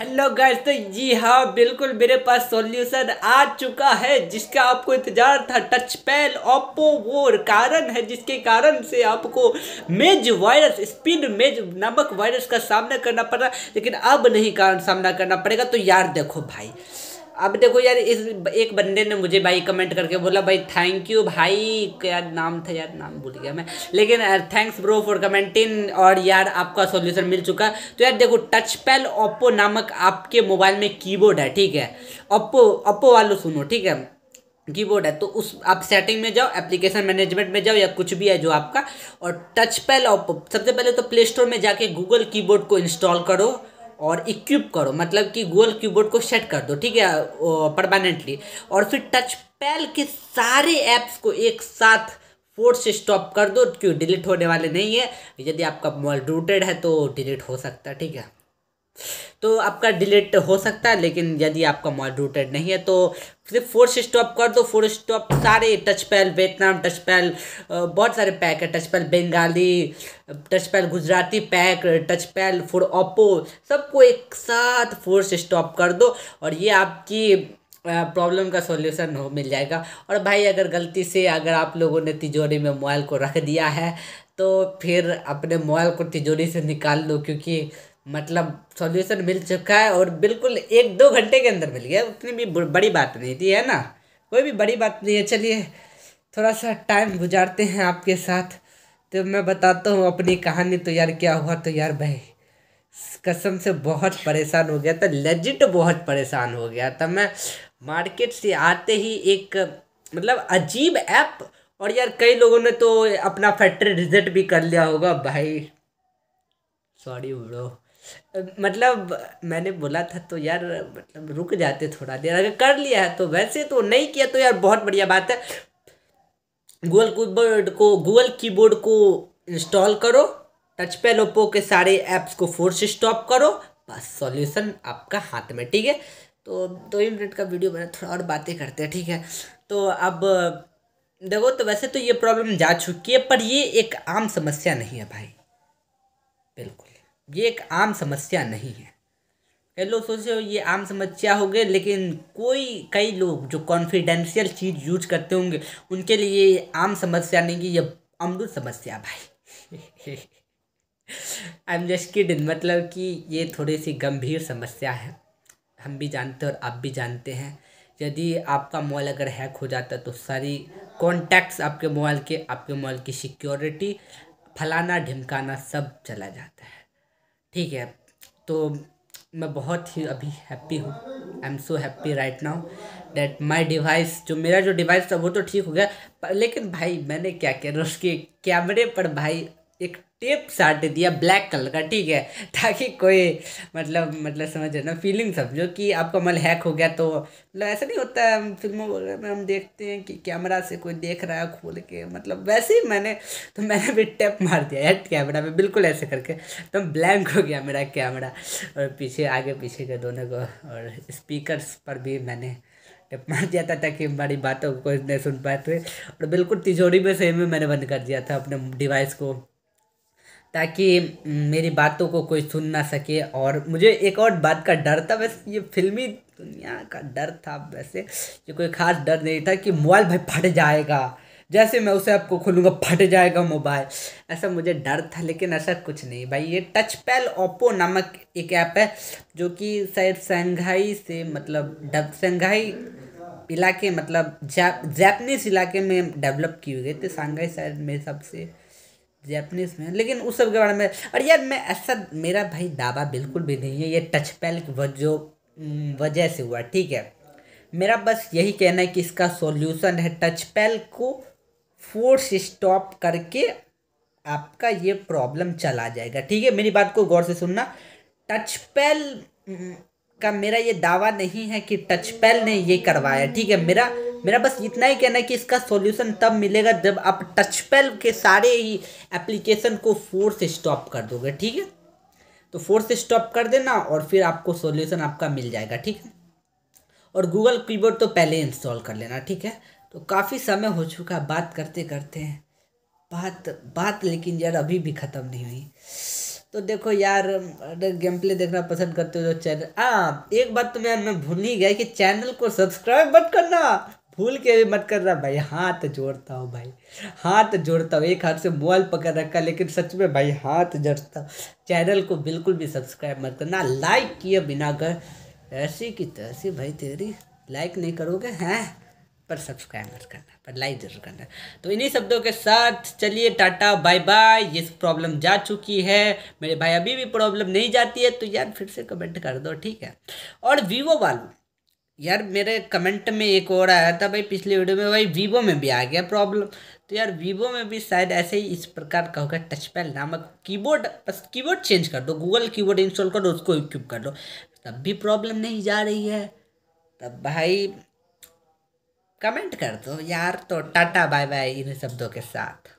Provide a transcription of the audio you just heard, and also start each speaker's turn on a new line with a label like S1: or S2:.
S1: Hello guys तो जी हाँ बिल्कुल मेरे पास सॉल्यूशन आ चुका है जिसका आपको इंतजार था टच पैल ओप्पो वो कारण है जिसके कारण से आपको मेज वायरस स्पिन मेज नमक वायरस का सामना करना पड़ रहा लेकिन अब नहीं कारण सामना करना पड़ेगा तो यार देखो भाई अब देखो यार इस एक बंदे ने मुझे भाई कमेंट करके बोला भाई थैंक यू भाई क्या नाम था यार नाम भूल गया मैं लेकिन थैंक्स ब्रो फॉर कमेंटिंग और यार आपका सॉल्यूशन मिल चुका तो यार देखो टच पैल ओप्पो नामक आपके मोबाइल में कीबोर्ड है ठीक है ओप्पो ओप्पो वालों सुनो ठीक है कीबोर्ड है तो उस आप सेटिंग में जाओ एप्लीकेशन मैनेजमेंट में जाओ या कुछ भी है जो आपका और टच पैल ओप्पो सबसे पहले तो प्ले स्टोर में जाके गूगल कीबोर्ड को इंस्टॉल करो और इक्विप करो मतलब कि गूगल कीबोर्ड को सेट कर दो ठीक है परमानेंटली और फिर टच पैल के सारे ऐप्स को एक साथ फोर्स स्टॉप कर दो क्यों डिलीट होने वाले नहीं है यदि आपका मोबाइल रूटेड है तो डिलीट हो सकता है ठीक है तो आपका डिलीट हो सकता है लेकिन यदि आपका मोबाइल रूटेड नहीं है तो सिर्फ फोर्स स्टॉप कर दो फोर्स स्टॉप सारे TouchPal Vietnam TouchPal बहुत सारे पैक है TouchPal Bangali TouchPal Gujarati pack TouchPal for Oppo सबको एक साथ फोर्स स्टॉप कर दो और ये आपकी प्रॉब्लम का सॉल्यूशन हो मिल जाएगा और भाई अगर गलती से अगर आप लोगों ने तिजोरी में मोबाइल को रख दिया है तो फिर अपने मोबाइल को तिजोरी से निकाल लो क्योंकि मतलब सॉल्यूशन मिल चुका है और बिल्कुल एक दो घंटे के अंदर मिल गया उतनी भी बड़ी बात नहीं थी है ना कोई भी बड़ी बात नहीं है चलिए थोड़ा सा टाइम गुजारते हैं आपके साथ तो मैं बताता हूँ अपनी कहानी तो यार क्या हुआ तो यार भाई कसम से बहुत परेशान हो गया था लेजिट बहुत परेशान हो गया था मैं मार्केट से आते ही एक मतलब अजीब ऐप और यार कई लोगों ने तो अपना फैक्ट्री रिजेक्ट भी कर लिया होगा भाई सॉरी ब्रो मतलब मैंने बोला था तो यार मतलब रुक जाते थोड़ा देर अगर कर लिया है तो वैसे तो नहीं किया तो यार बहुत बढ़िया बात है गूगल कीबोर्ड को गूगल कीबोर्ड को इंस्टॉल करो टच पैड ओप्पो के सारे ऐप्स को फोर्स स्टॉप करो बस सॉल्यूशन आपका हाथ में ठीक है तो दो ही मिनट का वीडियो बना थोड़ा और बातें करते हैं ठीक है तो अब देखो तो वैसे तो ये प्रॉब्लम जा चुकी है पर ये एक आम समस्या नहीं है भाई बिल्कुल ये एक आम समस्या नहीं है कई लोग सोचते हो ये आम समस्या हो गई लेकिन कोई कई लोग जो कॉन्फिडेंशियल चीज़ यूज करते होंगे उनके लिए ये आम समस्या नहीं कि ये अमरुद समस्या भाई आई एम जस्ट किडिंग मतलब कि ये थोड़ी सी गंभीर समस्या है हम भी जानते हैं और आप भी जानते हैं यदि आपका मोबाइल अगर हैक हो जाता तो सारी कॉन्टैक्ट्स आपके मोबाइल के आपके मोबाइल की सिक्योरिटी फलाना ढिमकाना सब चला जाता है ठीक है तो मैं बहुत ही अभी हैप्पी हूँ I am so happy right now that my device जो मेरा जो डिवाइस था वो तो ठीक हो गया पर लेकिन भाई मैंने क्या किया उसके कैमरे पर भाई एक टेप साट दिया ब्लैक कलर का ठीक है ताकि कोई मतलब मतलब समझ ना फीलिंग समझो कि आपका मल हैक हो गया तो मतलब ऐसा नहीं होता है फिल्मों वगैरह में हम देखते हैं कि कैमरा से कोई देख रहा है खोल के मतलब वैसे ही मैंने तो मैंने भी टेप मार दिया यार कैमरा में बिल्कुल ऐसे करके तो ब्लैंक हो गया मेरा कैमरा और पीछे आगे पीछे के दोनों को और स्पीकर्स पर भी मैंने टेप मार दिया था ताकि हमारी बातों को नहीं सुन पाए तो। और बिल्कुल तिजोरी में सही में मैंने बंद कर दिया था अपने डिवाइस को ताकि मेरी बातों को कोई सुन ना सके और मुझे एक और बात का डर था वैसे ये फिल्मी दुनिया का डर था वैसे ये कोई ख़ास डर नहीं था कि मोबाइल भाई फट जाएगा जैसे मैं उसे आपको खोलूँगा फट जाएगा मोबाइल ऐसा मुझे डर था लेकिन ऐसा कुछ नहीं भाई ये टच पैल ओप्पो नामक एक ऐप है जो कि शायद शंघाई से मतलब शंघाई इलाके मतलब जैपनीज इलाके में डेवलप हुई गई थे तो शंघाई शायद मेरे सबसे जैपनीज में लेकिन उस सब के बारे में और यार मैं ऐसा मेरा भाई दावा बिल्कुल भी नहीं है ये टच पैल की वजह वजह से हुआ ठीक है मेरा बस यही कहना है कि इसका सॉल्यूशन है टच पैल को फोर्स स्टॉप करके आपका ये प्रॉब्लम चला जाएगा ठीक है मेरी बात को गौर से सुनना टच पैल का मेरा ये दावा नहीं है कि टच पैल ने ये करवाया ठीक है मेरा मेरा बस इतना ही कहना है कि इसका सॉल्यूशन तब मिलेगा जब आप टच पैल के सारे ही एप्लीकेशन को फोर्स स्टॉप कर दोगे ठीक है तो फोर्स स्टॉप कर देना और फिर आपको सॉल्यूशन आपका मिल जाएगा ठीक है और गूगल कीबोर्ड तो पहले इंस्टॉल कर लेना ठीक है तो काफ़ी समय हो चुका बात करते करते बात बात लेकिन यार अभी भी ख़त्म नहीं हुई तो देखो यार गेम प्ले देखना पसंद करते हो तो चैनल हाँ एक बात तो मैं मैं भूल ही गया कि चैनल को सब्सक्राइब मत करना भूल के भी मत करना भाई हाथ जोड़ता हूँ भाई हाथ जोड़ता हूँ एक हाथ से मोबाइल पकड़ रखा लेकिन सच में भाई हाथ जोड़ता हूँ चैनल को बिल्कुल भी सब्सक्राइब मत करना लाइक किए बिना कर ऐसी की तैसी भाई तेरी लाइक नहीं करोगे हैं पर सब्सक्राइब मत करना पर लाइक जरूर करना तो इन्हीं शब्दों के साथ चलिए टाटा बाय बाय ये प्रॉब्लम जा चुकी है मेरे भाई अभी भी प्रॉब्लम नहीं जाती है तो यार फिर से कमेंट कर दो ठीक है और वीवो वालों यार मेरे कमेंट में एक और आया था भाई पिछले वीडियो में भाई वीवो में भी आ गया प्रॉब्लम तो यार वीवो में भी शायद ऐसे ही इस प्रकार का होगा टच पैड नामक कीबोर्ड बस कीबोर्ड चेंज कर दो गूगल कीबोर्ड इंस्टॉल कर दो उसको यूट्यूब कर दो तब भी प्रॉब्लम नहीं जा रही है तब भाई कमेंट कर दो यार तो टाटा बाय बाय इन शब्दों के साथ